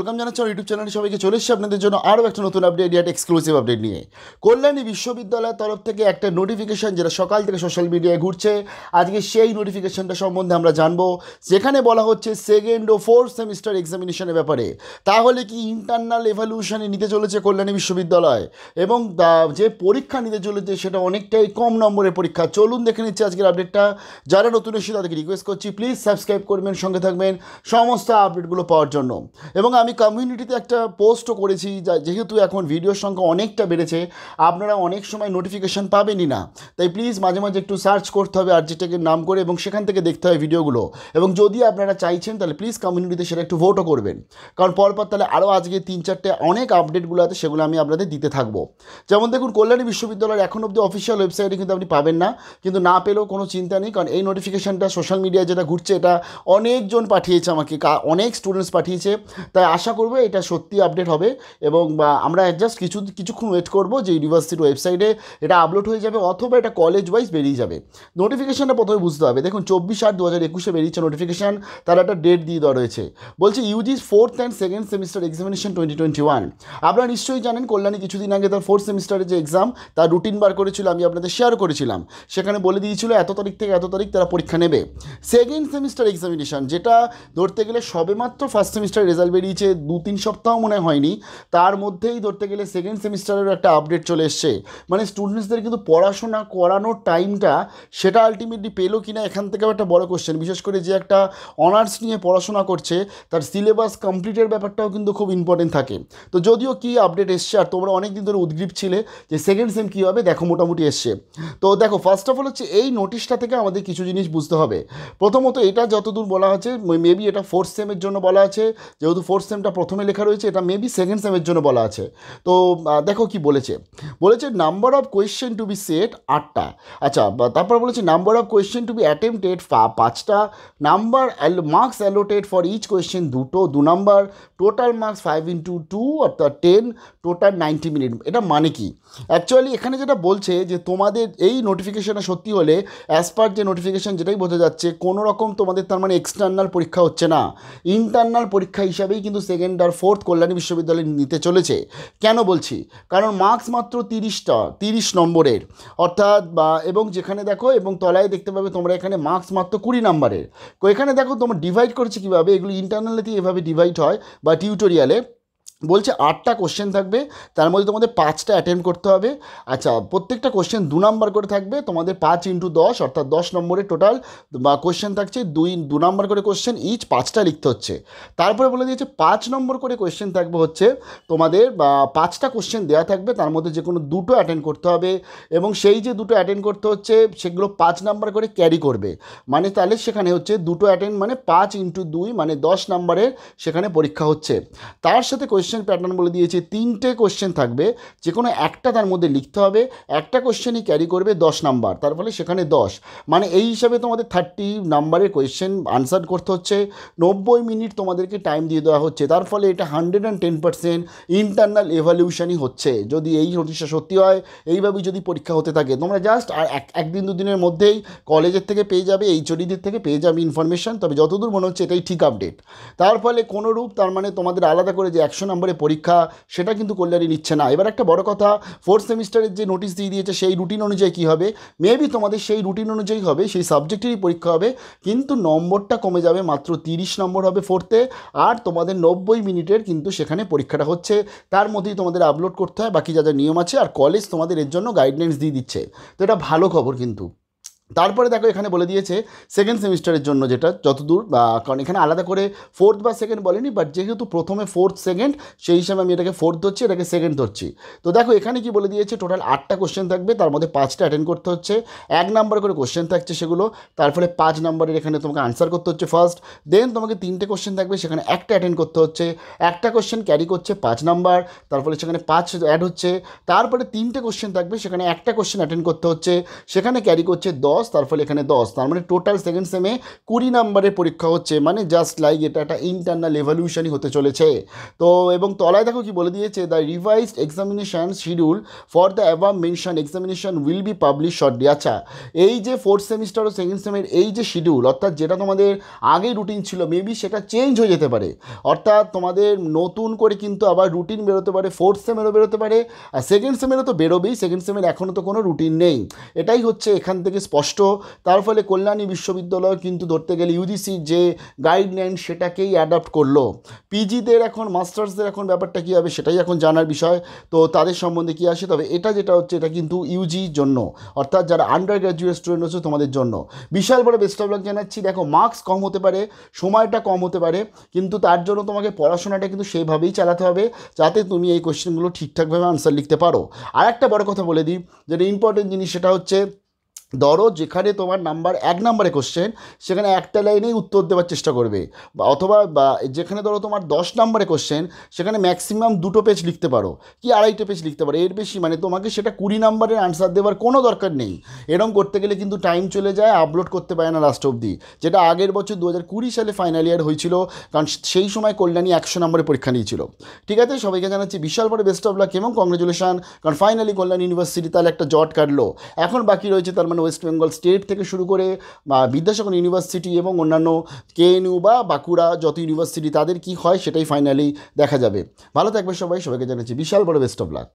তোকাম জানাচ্ছি ইউটিউব চ্যানেলে সবাইকে চলে এসেছি আপনাদের জন্য আরও একটা নতুন আপডেট একটা এক্সক্লুসিভ আপডেট নিয়ে কল্যাণী বিশ্ববিদ্যালয়ের তরফ থেকে একটা নোটিফিকেশান যেটা সকাল থেকে সোশ্যাল মিডিয়ায় ঘুরছে আজকে সেই নোটিফিকেশানটা সম্বন্ধে আমরা জানবো যেখানে বলা হচ্ছে সেকেন্ড ও ফোর্থ সেমিস্টার এক্সামিনেশনের ব্যাপারে তাহলে কি ইন্টারনাল এভালিউশনে নিতে চলেছে কল্যাণী বিশ্ববিদ্যালয় এবং যে পরীক্ষা নিতে চলেছে সেটা অনেকটাই কম নম্বরের পরীক্ষা চলুন দেখে নিচ্ছে আজকের আপডেটটা যারা নতুন এসে তাদেরকে রিকোয়েস্ট করছি প্লিজ সাবস্ক্রাইব করবেন সঙ্গে থাকবেন সমস্ত আপডেটগুলো পাওয়ার জন্য এবং আমি আমি মানে কমিউনিটিতে একটা পোস্টও করেছি যা যেহেতু এখন ভিডিওর সংখ্যা অনেকটা বেড়েছে আপনারা অনেক সময় নোটিফিকেশান পাবেনই না তাই প্লিজ মাঝে মাঝে একটু সার্চ করতে হবে আর্জিটেকের নাম করে এবং সেখান থেকে দেখতে হয় ভিডিওগুলো এবং যদি আপনারা চাইছেন তাহলে প্লিজ কমিউনিটিতে সেটা একটু ভোটও করবেন কারণ পরপর তাহলে আরও আজকে তিন চারটে অনেক আপডেটগুলো আছে সেগুলো আমি আপনাদের দিতে থাকবো যেমন দেখুন কল্যাণী বিশ্ববিদ্যালয়ের এখন অব্দি অফিসিয়াল ওয়েবসাইটে কিন্তু আপনি পাবেন না কিন্তু না পেলেও কোনো চিন্তা নেই কারণ এই নোটিফিকেশানটা সোশ্যাল মিডিয়ায় যেটা ঘুরছে এটা অনেকজন পাঠিয়েছে আমাকে অনেক স্টুডেন্টস পাঠিয়েছে তাই আশা করবো এটা সত্যি আপডেট হবে এবং আমরা জাস্ট কিছু কিছুক্ষণ ওয়েট করব যে ইউনিভার্সিটির ওয়েবসাইটে এটা আপলোড হয়ে যাবে অথবা এটা কলেজ ওয়াইজ বেরিয়ে যাবে নোটিফিকেশানটা প্রথমে বুঝতে হবে দেখুন চব্বিশ আট দু হাজার একুশে বেরিয়েছে নোটিফিকেশান তারা একটা ডেট দিয়ে দেওয়া রয়েছে বলছে UG fourth and second semester examination twenty twenty one আপনারা নিশ্চয়ই জানেন কল্যাণী কিছুদিন আগে তার ফোর্থ সেমিস্টারের যে এক্সাম তার রুটিন বার করেছিল আমি আপনাদের শেয়ার করেছিলাম সেখানে বলে দিয়েছিল এত তারিখ থেকে এত তারিখ তারা পরীক্ষা নেবে সেকেন্ড সেমিস্টার এক্সামিনেশান যেটা ধরতে গেলে সবেমাত্র ফার্স্ট সেমিস্টার রেজাল্ট বেরিয়েছে দু তিন সপ্তাহ মনে হয়নি তার মধ্যেই ধরতে গেলে সেকেন্ড সেমিস্টারেরও একটা আপডেট চলে এসছে মানে স্টুডেন্টসদের কিন্তু পড়াশোনা করানোর টাইমটা সেটা আলটিমেটলি পেলো কিনা এখান থেকেও একটা বড় কোশ্চেন বিশেষ করে যে একটা অনার্স নিয়ে পড়াশোনা করছে তার সিলেবাস কমপ্লিটের ব্যাপারটাও কিন্তু খুব ইম্পর্টেন্ট থাকে তো যদিও কি আপডেট এসছে আর তোমরা অনেক দিন ধরে উদ্গ্রীব ছিলে যে সেকেন্ড সেম কী হবে দেখো মোটামুটি এসছে তো দেখো ফার্স্ট অফ অল হচ্ছে এই নোটিশটা থেকে আমাদের কিছু জিনিস বুঝতে হবে প্রথমত এটা যতদূর বলা হচ্ছে মেবি এটা ফোর্থ সেমের জন্য বলা আছে যেহেতু ফোর্থ সেম সেমটা প্রথমে লেখা রয়েছে এটা মেবি সেকেন্ড সেমের জন্য বলা আছে তো দেখো কি বলেছে বলেছে number of question to be set আটটা আচ্ছা তারপর বলেছে number of question to be attempted পাঁচটা number marks allotted for each question দুটো দু number total marks five into two অর্থাৎ টেন টোটাল নাইনটি মিনিট এটা মানে কি অ্যাকচুয়ালি এখানে যেটা বলছে যে তোমাদের এই নোটিফিকেশনটা সত্যি হলে অ্যাজ পার যে নোটিফিকেশান যেটাই বোঝা যাচ্ছে কোনো রকম তোমাদের তার মানে এক্সটার্নাল পরীক্ষা হচ্ছে না ইন্টারনাল পরীক্ষা হিসাবেই কিন্তু সেকেন্ড আর ফোর্থ কল্যাণী বিশ্ববিদ্যালয় নিতে চলেছে কেন বলছি কারণ মার্কস মাত্র তিরিশটা তিরিশ নম্বরের অর্থাৎ বা এবং যেখানে দেখো এবং তলায় দেখতে পাবে তোমরা এখানে মার্কস মাত্র কুড়ি নম্বরের এখানে দেখো তোমরা ডিভাইড করেছে কীভাবে এগুলি ইন্টারনালিতে এভাবে ডিভাইড হয় বা টিউটোরিয়ালে বলছে আটটা কোশ্চেন থাকবে তার মধ্যে তোমাদের পাঁচটা অ্যাটেম্প করতে হবে আচ্ছা প্রত্যেকটা কোশ্চেন দু নম্বর করে থাকবে তোমাদের পাঁচ ইন্টু দশ অর্থাৎ দশ নম্বরে টোটাল বা কোশ্চেন থাকছে দুই দু নম্বর করে কোশ্চেন ইচ পাঁচটা লিখতে হচ্ছে তারপরে বলে দিয়েছে পাঁচ নম্বর করে কোশ্চেন থাকবে হচ্ছে তোমাদের পাঁচটা কোশ্চেন দেওয়া থাকবে তার মধ্যে যে কোনো দুটো অ্যাটেন্ড করতে হবে এবং সেই যে দুটো অ্যাটেন্ড করতে হচ্ছে সেগুলো পাঁচ নাম্বার করে ক্যারি করবে মানে তাহলে সেখানে হচ্ছে দুটো অ্যাটেন্ড মানে পাঁচ ইন্টু দুই মানে দশ নম্বরে সেখানে পরীক্ষা হচ্ছে তার সাথে কোয়েশ্চেন কোশ্চেন প্যাটার্ন বলে দিয়েছে তিনটে কোশ্চেন থাকবে যে কোনো একটা তার মধ্যে লিখতে হবে একটা কোশ্চেনই ক্যারি করবে দশ নাম্বার তার ফলে সেখানে দশ মানে এই হিসাবে তোমাদের থার্টি নাম্বারের কোয়েশ্চেন আনসার করতে হচ্ছে নব্বই মিনিট তোমাদেরকে টাইম দিয়ে দেওয়া হচ্ছে তার ফলে এটা hundred and ten percent internal এভালিউশনই হচ্ছে যদি এই নোটিশটা সত্যি হয় এইভাবেই যদি পরীক্ষা হতে থাকে তোমরা জাস্ট আর এক একদিন দুদিনের মধ্যেই কলেজের থেকে পেয়ে যাবে চরিদের থেকে পেয়ে যাবে ইনফরমেশান তবে যতদূর মনে হচ্ছে এটাই ঠিক আপডেট তার ফলে কোনোরূপ তার মানে তোমাদের আলাদা করে যে একশো নাম্বার নম্বরে পরীক্ষা সেটা কিন্তু কল্যাণী নিচ্ছে না এবার একটা বড় কথা ফোর্থ সেমিস্টারের যে নোটিশ দিয়ে দিয়েছে সেই রুটিন অনুযায়ী কী হবে মেবি তোমাদের সেই রুটিন অনুযায়ী হবে সেই সাবজেক্টেরই পরীক্ষা হবে কিন্তু নম্বরটা কমে যাবে মাত্র তিরিশ নম্বর হবে ফোর্থে আর তোমাদের নব্বই মিনিটের কিন্তু সেখানে পরীক্ষাটা হচ্ছে তার মধ্যেই তোমাদের আপলোড করতে হয় বাকি যা যা নিয়ম আছে আর কলেজ তোমাদের এর জন্য গাইডলাইন্স দিয়ে দিচ্ছে তো এটা ভালো খবর কিন্তু তারপরে দেখো এখানে বলে দিয়েছে সেকেন্ড সেমিস্টারের জন্য যেটা যতদূর বা কারণ এখানে আলাদা করে ফোর্থ বা সেকেন্ড বলেনি বাট যেহেতু প্রথমে ফোর্থ সেকেন্ড সেই হিসাবে আমি এটাকে ফোর্থ ধরছি এটাকে সেকেন্ড ধরছি তো দেখো এখানে কি বলে দিয়েছে টোটাল আটটা কোশ্চেন থাকবে তার মধ্যে পাঁচটা অ্যাটেন্ড করতে হচ্ছে এক নাম্বার করে কোশ্চেন থাকছে সেগুলো তার ফলে পাঁচ নাম্বারের এখানে তোমাকে আনসার করতে হচ্ছে ফার্স্ট দেন তোমাকে তিনটে কোশ্চেন থাকবে সেখানে একটা অ্যাটেন্ড করতে হচ্ছে একটা কোশ্চেন ক্যারি করছে পাঁচ নাম্বার তার ফলে সেখানে পাঁচ অ্যাড হচ্ছে তারপরে তিনটে কোশ্চেন থাকবে সেখানে একটা কোশ্চেন অ্যাটেন্ড করতে হচ্ছে সেখানে ক্যারি করছে দশ দশ তার ফলে এখানে দশ তার মানে টোটাল সেকেন্ড সেমে কুড়ি নাম্বারের পরীক্ষা হচ্ছে মানে জাস্ট লাইক এটা একটা ইন্টারনাল এভলিউশনই হতে চলেছে তো এবং তলায় দেখো কি বলে দিয়েছে the revised examination schedule for the above mention examination will be publish shortly আচ্ছা এই যে ফোর্থ সেমিস্টার ও সেকেন্ড সেমের এই যে শিডিউল অর্থাৎ যেটা তোমাদের আগে রুটিন ছিল মেবি সেটা চেঞ্জ হয়ে যেতে পারে অর্থাৎ তোমাদের নতুন করে কিন্তু আবার রুটিন বেরোতে পারে ফোর্থ সেমেরও বেরোতে পারে আর সেকেন্ড সেমেরও তো বেরোবেই সেকেন্ড সেমের এখনও তো কোনো রুটিন নেই এটাই হচ্ছে এখান থেকে স্পষ্ট নষ্ট তার ফলে কল্যাণী বিশ্ববিদ্যালয় কিন্তু ধরতে গেলে ইউজিসি যে গাইডলাইন সেটাকেই অ্যাডাপ্ট করলো পিজিদের এখন মাস্টার্সদের এখন ব্যাপারটা কী হবে সেটাই এখন জানার বিষয় তো তাদের সম্বন্ধে কী আসে তবে এটা যেটা হচ্ছে এটা কিন্তু ইউজির জন্য অর্থাৎ যারা আন্ডার গ্র্যাজুয়েট স্টুডেন্ট হচ্ছে তোমাদের জন্য বিশাল বড় বেস্ট অফ লাক জানাচ্ছি দেখো মার্কস কম হতে পারে সময়টা কম হতে পারে কিন্তু তার জন্য তোমাকে পড়াশোনাটা কিন্তু সেইভাবেই চালাতে হবে যাতে তুমি এই কোয়েশ্চেনগুলো ঠিকঠাকভাবে আনসার লিখতে পারো আর একটা বড় কথা বলে দিই যেটা ইম্পর্টেন্ট জিনিস সেটা হচ্ছে ধরো যেখানে তোমার নাম্বার এক নাম্বারে কোশ্চেন সেখানে একটা লাইনেই উত্তর দেওয়ার চেষ্টা করবে বা অথবা বা যেখানে ধরো তোমার দশ নাম্বারে কোশ্চেন সেখানে ম্যাক্সিমাম দুটো পেজ লিখতে পারো কি আড়াইটা পেজ লিখতে পারো এর বেশি মানে তোমাকে সেটা কুড়ি নাম্বারের আনসার দেওয়ার কোনো দরকার নেই এরম করতে গেলে কিন্তু টাইম চলে যায় আপলোড করতে পারে না লাস্ট অবধি যেটা আগের বছর দু হাজার কুড়ি সালে ফাইনাল ইয়ার হয়েছিল কারণ সেই সময় কল্যাণী একশো নম্বরে পরীক্ষা নিয়েছিল ঠিক আছে সবাইকে জানাচ্ছি বিশাল বড় বেস্ট অফ লাক এবং কংগ্রেচুলেশন কারণ ফাইনালি কল্যাণ ইউনিভার্সিটি তাহলে একটা জট কাটলো এখন বাকি রয়েছে তার মানে ওয়েস্ট বেঙ্গল স্টেট থেকে শুরু করে বা বিদ্যাসাগর ইউনিভার্সিটি এবং অন্যান্য কে বা বাঁকুড়া যত ইউনিভার্সিটি তাদের কি হয় সেটাই ফাইনালি দেখা যাবে ভালো থাকবে সবাই সবাইকে জানাচ্ছি বিশাল বড় বেস্ট অফ লাক